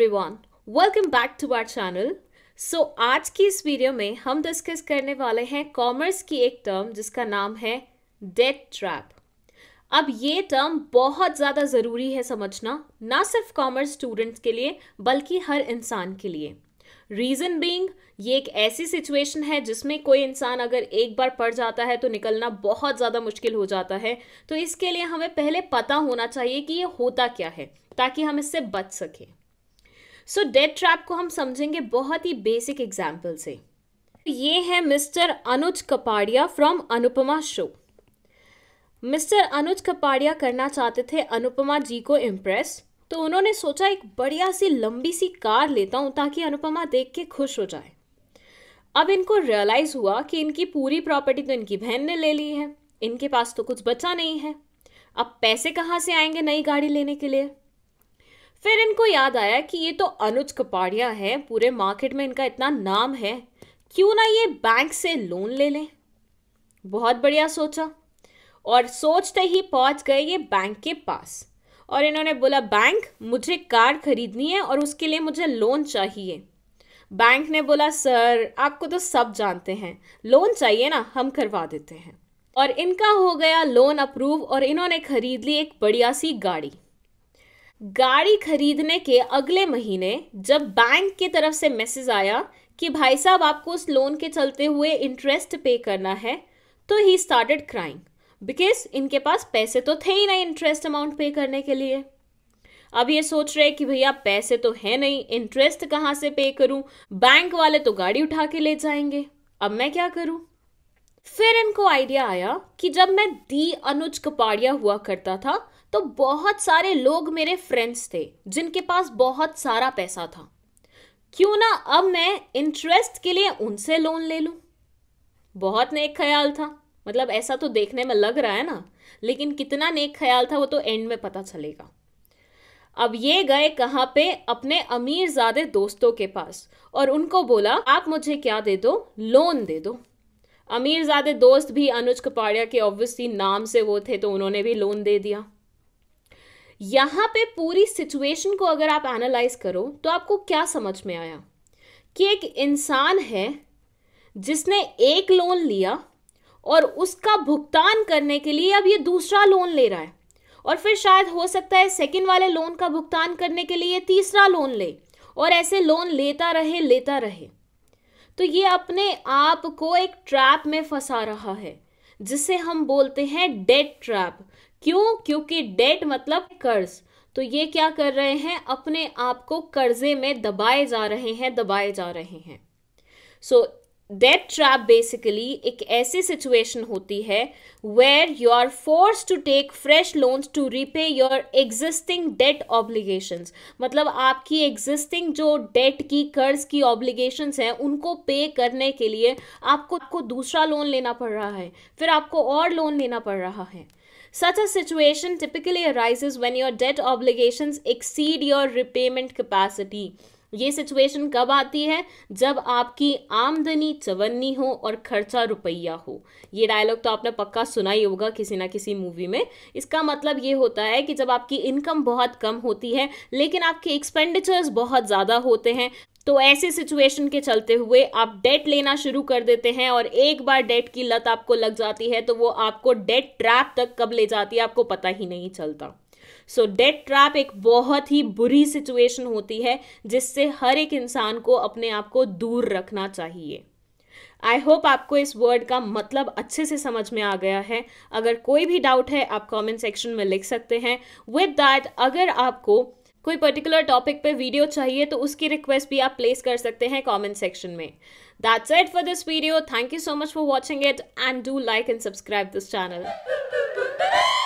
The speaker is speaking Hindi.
everyone welcome back to our channel so आज की इस वीडियो में हम डिस्कस करने वाले हैं कॉमर्स की एक टर्म जिसका नाम है डेट ट्रैप अब ये टर्म बहुत ज़्यादा ज़रूरी है समझना ना सिर्फ कॉमर्स स्टूडेंट्स के लिए बल्कि हर इंसान के लिए रीज़न बीइंग ये एक ऐसी सिचुएशन है जिसमें कोई इंसान अगर एक बार पड़ जाता है तो निकलना बहुत ज़्यादा मुश्किल हो जाता है तो इसके लिए हमें पहले पता होना चाहिए कि ये होता क्या है ताकि हम इससे बच सकें सो डेड ट्रैप को हम समझेंगे बहुत ही बेसिक एग्जाम्पल से तो ये है mister Anuj Kapadia from Anupama show mister Anuj Kapadia करना चाहते थे अनुपमा जी को इम्प्रेस तो उन्होंने सोचा एक बढ़िया सी लंबी सी कार लेता हूँ ताकि अनुपमा देख के खुश हो जाए अब इनको रियलाइज़ हुआ कि इनकी पूरी प्रॉपर्टी तो इनकी बहन ने ले ली है इनके पास तो कुछ बचा नहीं है अब पैसे कहाँ से आएंगे नई गाड़ी लेने के लिए फिर इनको याद आया कि ये तो अनुज कपाड़िया है पूरे मार्केट में इनका इतना नाम है क्यों ना ये बैंक से लोन ले लें बहुत बढ़िया सोचा और सोचते ही पहुंच गए ये बैंक के पास और इन्होंने बोला बैंक मुझे कार खरीदनी है और उसके लिए मुझे लोन चाहिए बैंक ने बोला सर आपको तो सब जानते हैं लोन चाहिए ना हम करवा देते हैं और इनका हो गया लोन अप्रूव और इन्होंने खरीद ली एक बढ़िया सी गाड़ी गाड़ी खरीदने के अगले महीने जब बैंक की तरफ से मैसेज आया कि भाई साहब आपको उस लोन के चलते हुए इंटरेस्ट पे करना है तो ही स्टार्टेड क्राइंग बिकॉज इनके पास पैसे तो थे ही नहीं इंटरेस्ट अमाउंट पे करने के लिए अब ये सोच रहे कि भैया पैसे तो है नहीं इंटरेस्ट कहाँ से पे करूं बैंक वाले तो गाड़ी उठा के ले जाएंगे अब मैं क्या करूं फिर इनको आइडिया आया कि जब मैं दी अनुज कपाड़िया हुआ करता था तो बहुत सारे लोग मेरे फ्रेंड्स थे जिनके पास बहुत सारा पैसा था क्यों ना अब मैं इंटरेस्ट के लिए उनसे लोन ले लूं बहुत नेक ख्याल था मतलब ऐसा तो देखने में लग रहा है ना लेकिन कितना नेक ख्याल था वो तो एंड में पता चलेगा अब ये गए कहाँ पे अपने अमीर ज्यादा दोस्तों के पास और उनको बोला आप मुझे क्या दे दो लोन दे दो अमीर ज़्यादा दोस्त भी अनुज कपाड़िया के ऑब्वियसली नाम से वो थे तो उन्होंने भी लोन दे दिया यहाँ पे पूरी सिचुएशन को अगर आप एनालाइज करो तो आपको क्या समझ में आया कि एक इंसान है जिसने एक लोन लिया और उसका भुगतान करने के लिए अब ये दूसरा लोन ले रहा है और फिर शायद हो सकता है सेकेंड वाले लोन का भुगतान करने के लिए तीसरा लोन ले और ऐसे लोन लेता रहे लेता रहे तो ये अपने आप को एक ट्रैप में फंसा रहा है जिसे हम बोलते हैं डेट ट्रैप क्यों क्योंकि डेट मतलब कर्ज तो ये क्या कर रहे हैं अपने आप को कर्जे में दबाए जा रहे हैं दबाए जा रहे हैं so so, debt trap basically एक ऐसी सिचुएशन होती है where you are force to take fresh loans to repay your existing debt obligation मतलब आपकी एग्जिस्टिंग जो डेट की कर्ज की ऑब्लिगेशन हैं उनको पे करने के लिए आपको आपको दूसरा लोन लेना पड़ रहा है फिर आपको और लोन लेना पड़ रहा है such a situation typically arises when your debt obligation exceed your repayment capacity ये सिचुएशन कब आती है जब आपकी आमदनी चवन्नी हो और खर्चा रुपया हो ये डायलॉग तो आपने पक्का सुना ही होगा किसी ना किसी मूवी में इसका मतलब ये होता है कि जब आपकी इनकम बहुत कम होती है लेकिन आपके एक्सपेंडिचर्स बहुत ज़्यादा होते हैं तो ऐसे सिचुएशन के चलते हुए आप डेट लेना शुरू कर देते हैं और एक बार डेट की लत आपको लग जाती है तो वो आपको डेट ट्रैप तक कब ले जाती है आपको पता ही नहीं चलता सो डेट ट्रैप एक बहुत ही बुरी सिचुएशन होती है जिससे हर एक इंसान को अपने आप को दूर रखना चाहिए आई होप आपको इस वर्ड का मतलब अच्छे से समझ में आ गया है अगर कोई भी डाउट है आप कमेंट सेक्शन में लिख सकते हैं विद दैट अगर आपको कोई पर्टिकुलर टॉपिक पे वीडियो चाहिए तो उसकी रिक्वेस्ट भी आप प्लेस कर सकते हैं कमेंट सेक्शन में that's it for this video thank you so much for watching it and do like and subscribe this channel